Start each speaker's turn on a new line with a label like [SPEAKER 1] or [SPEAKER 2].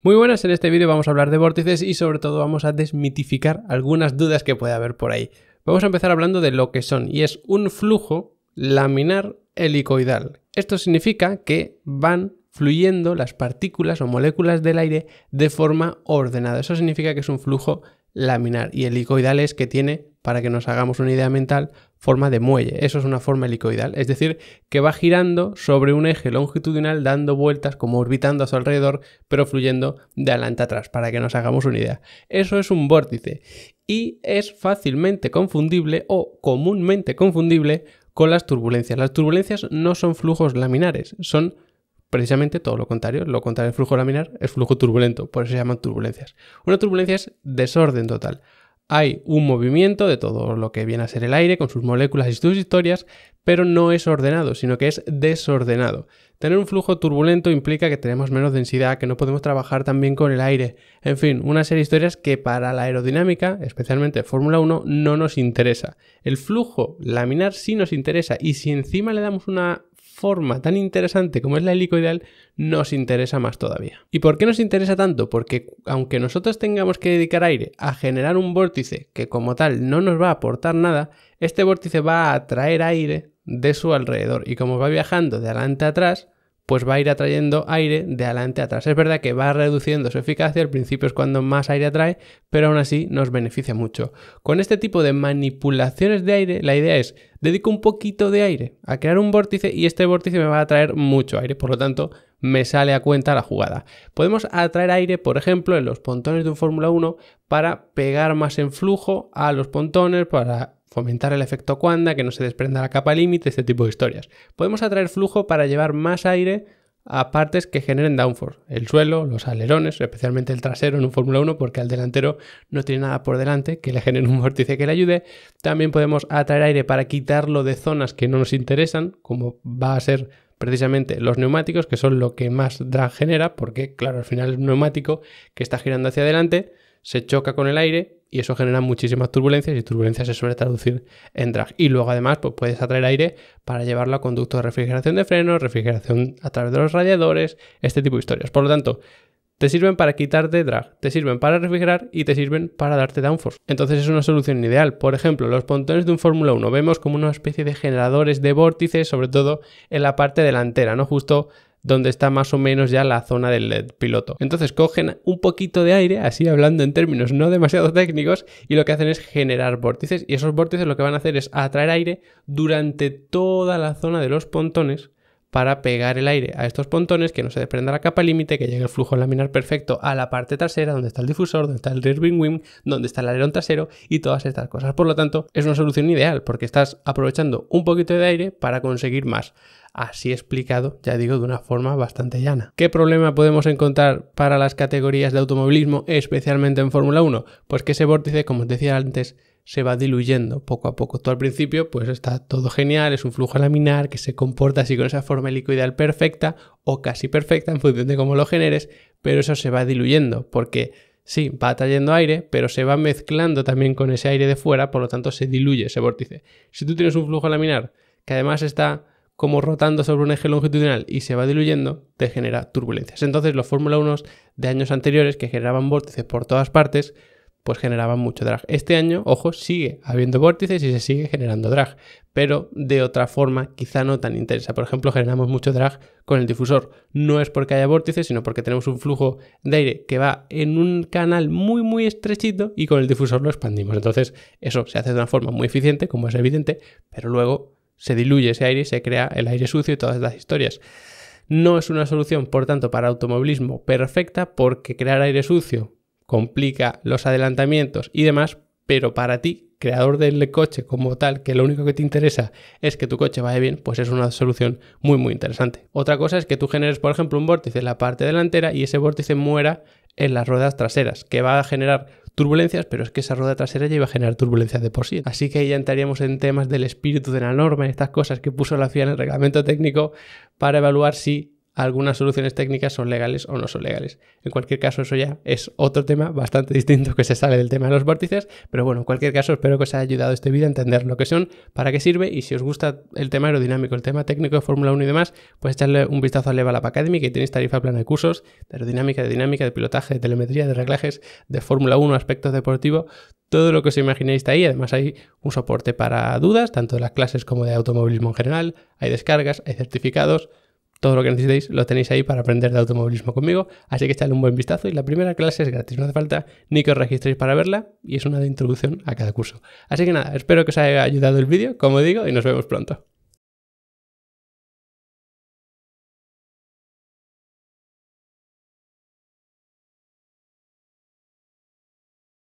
[SPEAKER 1] Muy buenas, en este vídeo vamos a hablar de vórtices y sobre todo vamos a desmitificar algunas dudas que puede haber por ahí. Vamos a empezar hablando de lo que son y es un flujo laminar helicoidal. Esto significa que van fluyendo las partículas o moléculas del aire de forma ordenada. Eso significa que es un flujo laminar y helicoidal es que tiene para que nos hagamos una idea mental, forma de muelle. Eso es una forma helicoidal, es decir, que va girando sobre un eje longitudinal dando vueltas como orbitando a su alrededor, pero fluyendo de adelante a atrás, para que nos hagamos una idea. Eso es un vórtice y es fácilmente confundible o comúnmente confundible con las turbulencias. Las turbulencias no son flujos laminares, son precisamente todo lo contrario. Lo contrario del flujo laminar es flujo turbulento, por eso se llaman turbulencias. Una turbulencia es desorden total. Hay un movimiento de todo lo que viene a ser el aire con sus moléculas y sus historias, pero no es ordenado, sino que es desordenado. Tener un flujo turbulento implica que tenemos menos densidad, que no podemos trabajar tan bien con el aire. En fin, una serie de historias que para la aerodinámica, especialmente Fórmula 1, no nos interesa. El flujo laminar sí nos interesa y si encima le damos una forma tan interesante como es la helicoidal, nos interesa más todavía. ¿Y por qué nos interesa tanto? Porque aunque nosotros tengamos que dedicar aire a generar un vórtice que como tal no nos va a aportar nada, este vórtice va a atraer aire de su alrededor y como va viajando de adelante a atrás, pues va a ir atrayendo aire de adelante a atrás. Es verdad que va reduciendo su eficacia, al principio es cuando más aire atrae, pero aún así nos beneficia mucho. Con este tipo de manipulaciones de aire, la idea es, dedico un poquito de aire a crear un vórtice y este vórtice me va a atraer mucho aire, por lo tanto me sale a cuenta la jugada. Podemos atraer aire, por ejemplo, en los pontones de un Fórmula 1 para pegar más en flujo a los pontones, para fomentar el efecto cuanda, que no se desprenda la capa límite, este tipo de historias. Podemos atraer flujo para llevar más aire a partes que generen downforce, el suelo, los alerones, especialmente el trasero en un Fórmula 1 porque al delantero no tiene nada por delante que le genere un vórtice que le ayude. También podemos atraer aire para quitarlo de zonas que no nos interesan, como va a ser precisamente los neumáticos, que son lo que más drag genera, porque claro, al final es un neumático que está girando hacia adelante, se choca con el aire y eso genera muchísimas turbulencias y turbulencias se suele traducir en drag. Y luego además pues puedes atraer aire para llevarlo a conductos de refrigeración de frenos, refrigeración a través de los radiadores, este tipo de historias. Por lo tanto, te sirven para quitarte drag, te sirven para refrigerar y te sirven para darte downforce. Entonces es una solución ideal. Por ejemplo, los pontones de un Fórmula 1 vemos como una especie de generadores de vórtices, sobre todo en la parte delantera, ¿no? Justo donde está más o menos ya la zona del e piloto. Entonces cogen un poquito de aire, así hablando en términos no demasiado técnicos, y lo que hacen es generar vórtices. Y esos vórtices lo que van a hacer es atraer aire durante toda la zona de los pontones para pegar el aire a estos pontones, que no se desprenda la capa límite, que llegue el flujo laminar perfecto a la parte trasera, donde está el difusor, donde está el rear wing wing, donde está el alerón trasero y todas estas cosas. Por lo tanto, es una solución ideal porque estás aprovechando un poquito de aire para conseguir más. Así explicado, ya digo, de una forma bastante llana. ¿Qué problema podemos encontrar para las categorías de automovilismo, especialmente en Fórmula 1? Pues que ese vórtice, como os decía antes, se va diluyendo poco a poco. Tú al principio, pues está todo genial, es un flujo laminar que se comporta así con esa forma helicoidal perfecta o casi perfecta en función de cómo lo generes, pero eso se va diluyendo porque sí, va trayendo aire, pero se va mezclando también con ese aire de fuera, por lo tanto se diluye ese vórtice. Si tú tienes un flujo laminar que además está como rotando sobre un eje longitudinal y se va diluyendo, te genera turbulencias. Entonces los Fórmula 1 de años anteriores que generaban vórtices por todas partes, pues generaban mucho drag. Este año, ojo, sigue habiendo vórtices y se sigue generando drag, pero de otra forma quizá no tan intensa. Por ejemplo, generamos mucho drag con el difusor. No es porque haya vórtices, sino porque tenemos un flujo de aire que va en un canal muy, muy estrechito y con el difusor lo expandimos. Entonces, eso se hace de una forma muy eficiente, como es evidente, pero luego se diluye ese aire y se crea el aire sucio y todas las historias. No es una solución, por tanto, para automovilismo perfecta porque crear aire sucio complica los adelantamientos y demás, pero para ti, creador del coche como tal, que lo único que te interesa es que tu coche vaya bien, pues es una solución muy muy interesante. Otra cosa es que tú generes, por ejemplo, un vórtice en la parte delantera y ese vórtice muera en las ruedas traseras, que va a generar turbulencias, pero es que esa rueda trasera ya iba a generar turbulencias de por sí. Así que ahí ya entraríamos en temas del espíritu de la norma, estas cosas que puso la FIA en el reglamento técnico para evaluar si algunas soluciones técnicas son legales o no son legales. En cualquier caso, eso ya es otro tema bastante distinto que se sale del tema de los vórtices, pero bueno, en cualquier caso, espero que os haya ayudado este vídeo a entender lo que son, para qué sirve y si os gusta el tema aerodinámico, el tema técnico de Fórmula 1 y demás, pues echarle un vistazo a la Academy, que tenéis tarifa plana de cursos de aerodinámica, de dinámica, de pilotaje, de telemetría, de reglajes, de Fórmula 1, aspectos deportivos, todo lo que os imaginéis está ahí. Además, hay un soporte para dudas, tanto de las clases como de automovilismo en general, hay descargas, hay certificados todo lo que necesitéis lo tenéis ahí para aprender de automovilismo conmigo, así que echadle un buen vistazo y la primera clase es gratis, no hace falta ni que os registréis para verla y es una de introducción a cada curso. Así que nada, espero que os haya ayudado el vídeo, como digo, y nos vemos pronto.